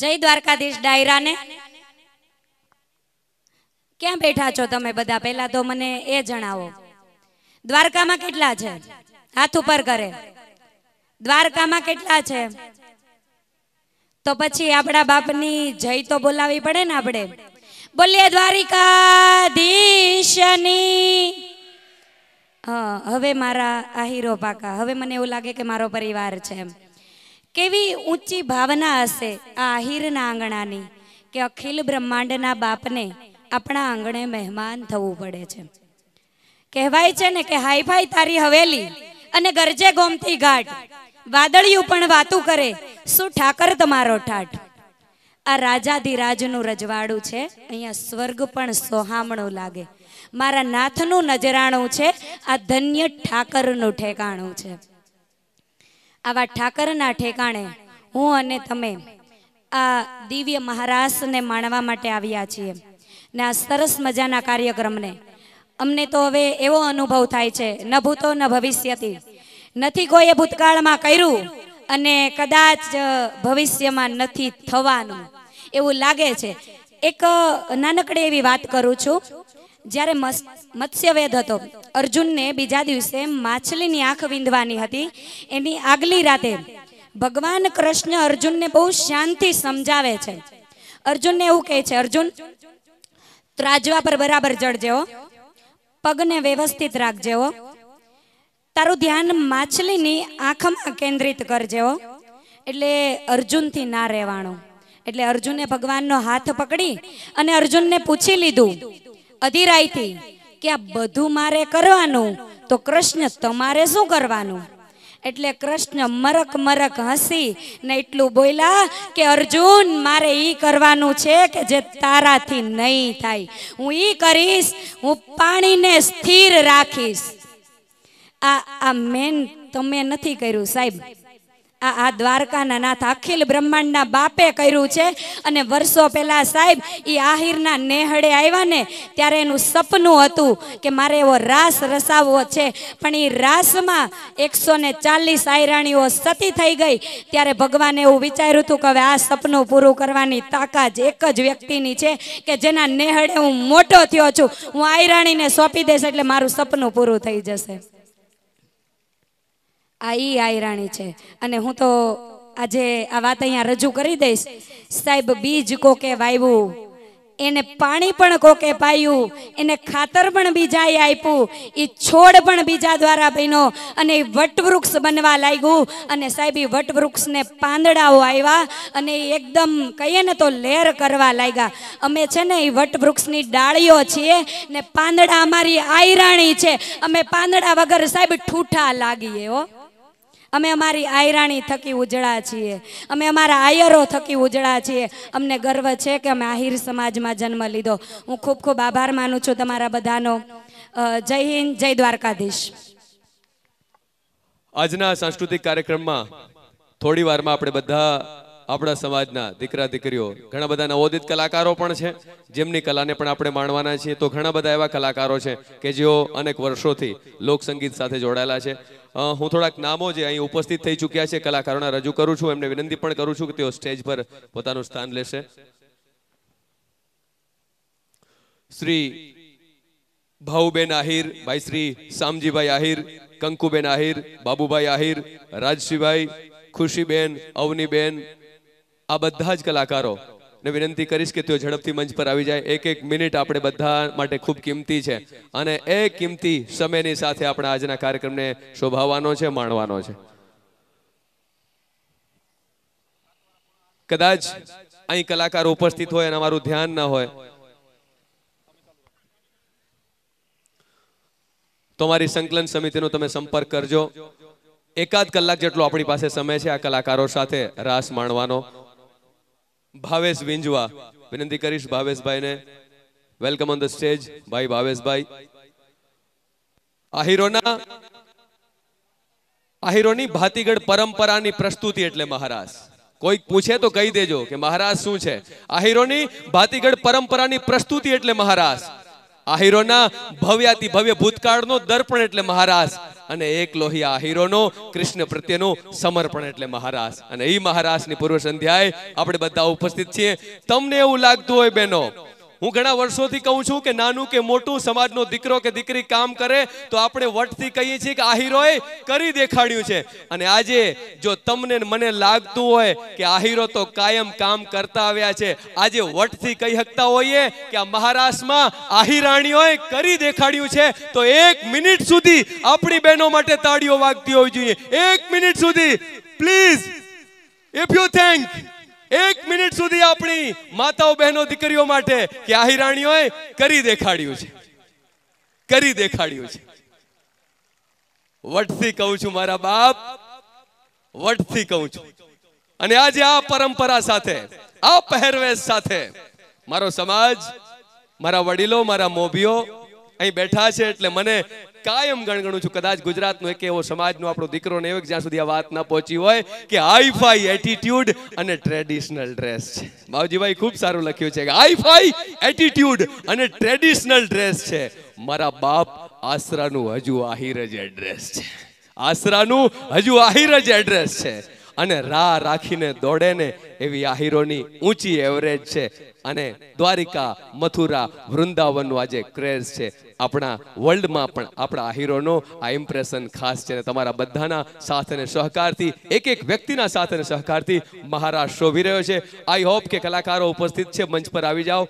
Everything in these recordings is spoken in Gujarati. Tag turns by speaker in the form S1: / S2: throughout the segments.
S1: જય દ્વારકાધીશ ડાયરા ને ક્યાં બેઠા છો તમે બધા પહેલા તો મને એ જણાવો દ્વારકામાં કેટલા છે હાથ ઉપર કરે દ્વારકામાં કેટલા છે તો પછી આપણા બાપની જય તો બોલાવી પડે ને આપણે બોલીએ દ્વારિકાધીશની હવે મારા આહીરો પાકા હવે મને એવું લાગે કે મારો પરિવાર છે એમ કેવી ઊંચી ભાવના હશે આ આહિરના આંગણાની કે અખિલ બ્રહ્માંડના બાપને આપણા આંગણે મહેમાન થવું પડે છે કહેવાય છે ને કે હાઈફાઈ તારી હવેલી અને ગરજે ગોમતી ઘાટ વાદળિયું પણ વાતું કરે શું ઠાકર તમારો ઠાઠ આ રાજાધિરાજનું રજવાડું છે અહીંયા સ્વર્ગ પણ સોહામણું લાગે મારા નાથનું નજરાણું છે આ ધન્ય ઠાકરનું ઠેકાણું છે આવા ઠાકરના ઠેકાણે હું અને તમે આ દિવ્ય મહારાસને માણવા માટે આવ્યા છીએ ને આ સરસ મજાના કાર્યક્રમને અમને તો હવે એવો અનુભવ થાય છે ન ભૂતો ન ભવિષ્યથી નથી કોઈએ ભૂતકાળમાં કર્યું અને કદાચ ભવિષ્યમાં નથી થવાનું એવું લાગે છે એક નાનકડી એવી વાત કરું છું જ્યારે મત્સ્યવેદ હતો અર્જુનને બીજા દિવસે માછલીની આંખ વિંધવાની હતી એની આગલી રાતે ભગવાન કૃષ્ણ અર્જુનને બહુ શાંતિ સમજાવે છે અર્જુનને એવું કહે છે અર્જુન ત્રાજવા પર બરાબર ચડજેવો પગને વ્યવસ્થિત રાખજેવો તારું ધ્યાન માછલીની આંખમાં કેન્દ્રિત કરજેવો એટલે અર્જુનથી ના રહેવાનું એટલે અર્જુને ભગવાનનો હાથ પકડી અને અર્જુનને પૂછી લીધું અધિરાયથી કે આ બધું મારે કરવાનું તો કૃષ્ણ તમારે શું કરવાનું એટલે કૃષ્ણ મરક મરક હસી ને એટલું બોલ્યા કે અર્જુન મારે એ કરવાનું છે કે જે તારાથી નહીં થાય હું એ કરીશ હું પાણીને સ્થિર રાખીશ આ આ મેન તમે નથી કર્યું સાહેબ આ આ દ્વારકાના નાથ અખિલ બ્રહ્માંડના બાપે કર્યું છે અને વર્ષો પહેલાં સાહેબ એ આહિરના નેહડે આવ્યા ને ત્યારે એનું સપનું હતું કે મારે એવો રાસ રસાવવો છે પણ એ રાસમાં એકસો ને ચાલીસ આયરાણીઓ સતી થઈ ગઈ ત્યારે ભગવાને એવું વિચાર્યું હતું કે હવે આ સપનું પૂરું કરવાની તાકાત એક જ વ્યક્તિની છે કે જેના નેહડે હું મોટો થયો છું હું આયરાણીને સોંપી દઈશ એટલે મારું સપનું પૂરું થઈ જશે આ ઈ આયરાણી છે અને હું તો આજે આ વાત અહીંયા રજૂ કરી દઈશ સાહેબ બીજ કોકે વાવ્યું એને પાણી પણ કોકે પાયું એને ખાતર પણ બીજાએ આપ્યું એ છોડ પણ બીજા દ્વારા બન્યો અને એ વટવૃક્ષ બનવા લાગ્યું અને સાહેબ એ વટવૃક્ષને પાંદડાઓ આવ્યા અને એ એકદમ કહીએ ને તો લેર કરવા લાગ્યા અમે છે ને એ વટવૃક્ષની ડાળીઓ છીએ ને પાંદડા અમારી આયરાણી છે અમે પાંદડા વગર સાહેબ ઠૂઠા લાગીએ હો અમે અમારી આયરાણી થકી ઉજળા છીએ અમે અમારા આયરો થકી ઉજળા છીએ અમને ગર્વ છે કે અમે આહિર સમાજમાં જન્મ લીધો હું ખૂબ ખૂબ આભાર માનું છું તમારા બધાનો જય હિન્દ જય દ્વારકાધીશ
S2: આજના સાંસ્કૃતિક કાર્યક્રમમાં થોડી વારમાં આપણે બધા આપણા સમાજના દીકરા દીકરીઓ ઘણા બધા નવોદિત કલાકારો પણ છે જેમની કલાને પણ આપણે માણવાના છીએ તો ઘણા બધા એવા કલાકારો છે કે જેઓ અનેક વર્ષોથી લોકસંગીત સાથે જોડાયેલા છે હું થોડાક નામો જે અહીં ઉપસ્થિત થઈ ચૂક્યા છે કલાકારોને રજૂ કરું છું એમને વિનંતી પણ કરું છું કે તેઓ સ્ટેજ પર પોતાનું સ્થાન લેશે શ્રી ભાઉબેન આહિર ભાઈ શ્રી શામજીભાઈ આહિર કંકુબેન આહિર બાબુભાઈ આહિર રાજસિંહભાઈ ખુશીબેન અવનીબેન આ બધા જ કલાકારો ને વિનંતી કરીશ કે તેઓ ઝડપથી મંચ પર આવી જાય એક એક મિનિટ આપણે બધા માટે ખૂબ કિંમતી છે અને એ કિંમતી સમયની સાથે આપણે આજના કાર્યક્રમને શોભાવવાનો છે માણવાનો છે કદાચ અહીં કલાકાર ઉપસ્થિત હોય અને અમારું ધ્યાન ના હોય તો અમારી સંકલન સમિતિનો તમે સંપર્ક કરજો એકાદ કલાક જેટલો આપણી પાસે સમય છે આ કલાકારો સાથે રાસ માણવાનો ભાવેશ વિંજવા વિનંતી કરીશ ભાવેશભાઈને વેલકમ ઓન ધ સ્ટેજ ભાઈ ભાવેશભાઈ આ હીરોની ભાતીગઢ પરંપરાની પ્રસ્તુતિ એટલે મહારાજ કોઈક પૂછે તો કહી દેજો કે મહારાજ શું છે આ હીરોની ભાતીગઢ પરંપરાની પ્રસ્તુતિ એટલે મહારાજ આહિરોના હીરોના ભવ્યાતિ ભવ્ય ભૂતકાળનો દર્પણ એટલે મહારાજ અને એક લોહી આહિરોનો હીરોનો કૃષ્ણ પ્રત્યેનો સમર્પણ એટલે મહારાજ અને એ મહારાજની પૂર્વ સંધ્યાએ આપણે બધા ઉપસ્થિત છીએ તમને એવું લાગતું હોય બહેનો હું ઘણા વર્ષોથી કહું છું કે નાનું કે મોટું સમાજનો દીકરો કે દીકરી કામ કરે તો આપણે વટથી કહીએ છીએ કે આહીરોએ કરી દેખાડ્યું છે અને આજે જો તમને મને લાગતું હોય કે આહીરો તો કાયમ કામ કરતા આવ્યા છે આજે વટથી કહી શકતા હોઈએ કે આ મહારાષ્ટ્રમાં આહિરાણીઓએ કરી દેખાડ્યું છે તો એક મિનિટ સુધી આપણી બહેનો માટે તાળીઓ વાગતી હોવી જોઈએ એક મિનિટ સુધી પ્લીઝ ઇફ યુ થેન્ક એક મિનિટ સુધી આપણી માતાઓ બહેનો દીકરીઓ માટે કે આ હિરાણીઓએ કરી દેખાડ્યું છે કરી દેખાડ્યું છે વટથી કહું છું મારા બાપ વટથી કહું છું અને આજે આ પરંપરા સાથે આ પહેરવેશ સાથે મારો સમાજ મારા વડીલો મારા મોભીઓ અહીં બેઠા છે એટલે મને કાયમ ગણગણું છું કદાચ ગુજરાતનો એક એવો સમાજનો આપણો દીકરો ને એવો જ્યાં સુધી આ વાત ના પહોંચી હોય કે હાઈફાઈ એટીટ્યુડ અને ટ્રેડિશનલ ડ્રેસ છે માવજીભાઈ ખૂબ સારું લખ્યું છે કે હાઈફાઈ એટીટ્યુડ અને ટ્રેડિશનલ ડ્રેસ છે મારા બાપ આસરાનું હજુ આહિર જ એડ્રેસ છે આસરાનું હજુ આહિર જ એડ્રેસ છે અને રાહ રાખીને દોડે ને એવી આહીરોની ઊંચી એવરેજ છે અને દ્વારિકા મથુરા વૃંદાવનનો આજે ક્રેઝ છે આપણા વર્લ્ડમાં પણ આપણા આહીરોનો આ ઇમ્પ્રેશન ખાસ છે તમારા બધાના સાથ અને સહકારથી એક એક વ્યક્તિના સાથ અને સહકારથી મહારાષ્ટ્ર શોભી રહ્યો છે આઈ હોપ કે કલાકારો ઉપસ્થિત છે મંચ પર આવી જાઓ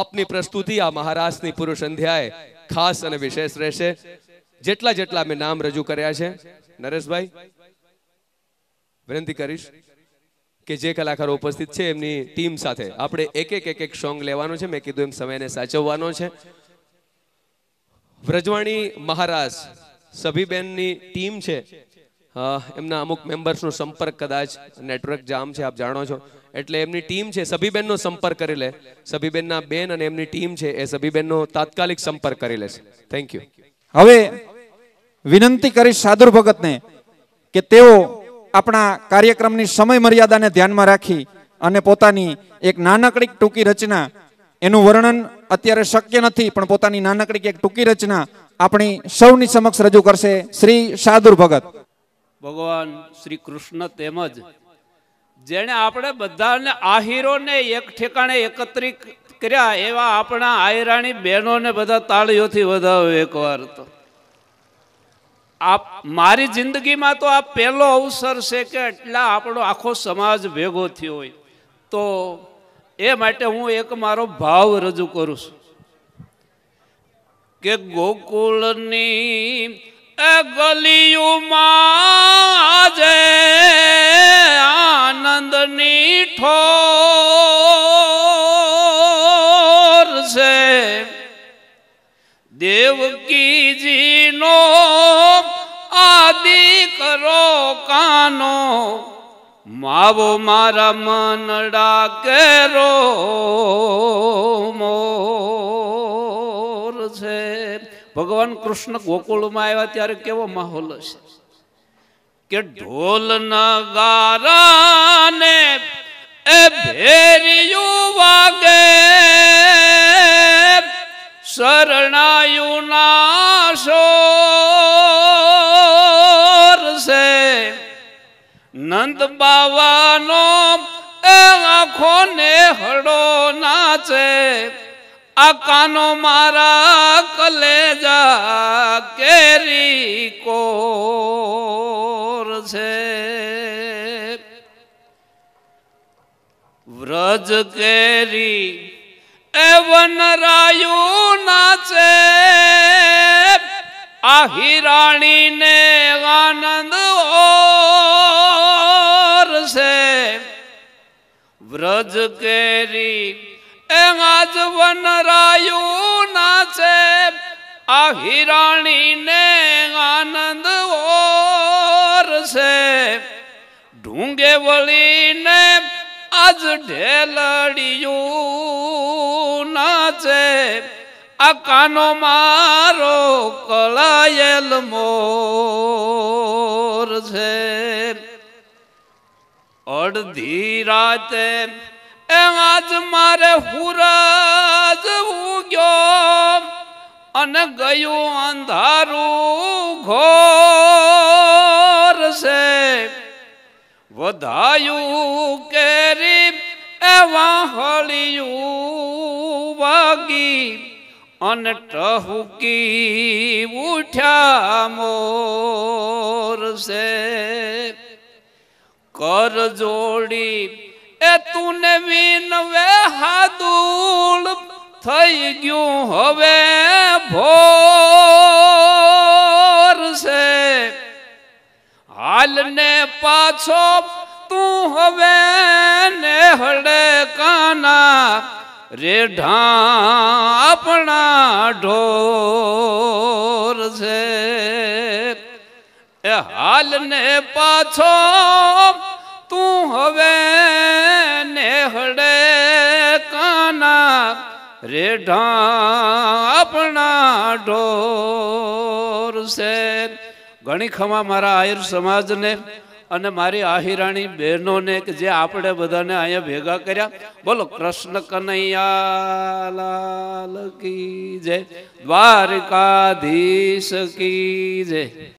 S2: આપની પ્રસ્તુતિ આ મહારાષ્ટ્રની પુરુષ સંધ્યાએ ખાસ અને વિશેષ રહેશે જેટલા જેટલા મેં નામ રજૂ કર્યા છે નરેશભાઈ વિનંતી કરીશ કે જે કલાકારો ઉપસ્થિત છે એમની ટીમ સાથે આપણે એક એક એક એક સોંગ લેવાનો છે મેં કીધું એમ સમયને સાચવવાનો છે વ્રજવાણી મહારાજ સભીબેનની ટીમ છે એમના અમુક મેમ્બર્સનો સંપર્ક કદાચ નેટવર્ક જામ છે આપ જાણો છો એટલે એમની ટીમ છે સભીબેનનો સંપર્ક કરી લે સભીબેનના બેન અને એમની ટીમ છે એ સભીબેનનો તાત્કાલિક સંપર્ક કરી લેશે થેન્ક યુ
S3: હવે વિનંતી કરીશ સાદુર ભગતને કે તેઓ આપણા કાર્યક્રમની સમય મર્યાદાને ધ્યાનમાં રાખી અને પોતાની એક નાનકડીક ટૂંકી રચના એનું વર્ણન અત્યારે શક્ય નથી પણ પોતાની નાનકડીક એક ટૂંકી રચના આપણી સૌની સમક્ષ રજૂ કરશે શ્રી સાદુર ભગત ભગવાન શ્રી કૃષ્ણ તેમજ જેણે આપણે બધાને આહીરોને એક ઠેકાણે એકત્રિત કર્યા એવા આપણા આયરાણી બહેનોને બધા તાળીઓથી વધાવો એકવાર તો આપ મારી જિંદગીમાં તો આ પહેલો અવસર છે કે એટલા આપણો આખો સમાજ ભેગો થયો હોય તો એ માટે હું એક મારો ભાવ રજૂ કરું છું કે ગોકુળની ગલીઓમાં આજે આનંદની ઠો કાનો માવો મારા મનડા કેરો મોર છે ભગવાન કૃષ્ણ ગોકુળમાં આવ્યા ત્યારે કેવો માહોલ છે કે ઢોલ નગારાને એ ભેરિયું વાગે શરણાયુ નાશો જદબાવાનો એ ને હડો નાચે આ કાનો મારા કલેજા કેરી કોર છે વ્રજ કેરી એ વનરાયુ નાચે આ હિરાણીને આનંદ વ્રજ કેરી એ આજ વનરાયો નાચે આ હિરાણીને આનંદ ઓર છે ઢૂંગે વળીને આજ ઢેલડિયું છે આ કાનો મારો કળાયેલ મોર છે અડધી રાતે એ જ મારે હુરજ ઉગ્યો અને ગયું અંધારું ઘોર વધાયું કેરી એવા વાહળિયું વાગી અને ટહુકી ઉઠ્યા મોર છે કર જોડી એ તું વિનવે હાદુળ થઈ ગયું હવે ભોર છે હાલને પાછો તું હવે ને હળે કાના રે આપણા ઢોર છે એ હાલને પાછો તું હવે નેહડે કાના રેઢા આપણા ઢોર છે ઘણી ખમા મારા આયર સમાજને અને મારી આહિરાણી બહેનોને કે જે આપણે બધાને અહીંયા ભેગા કર્યા બોલો કૃષ્ણ કનૈયા કી જય દ્વારકાધીશ કી જય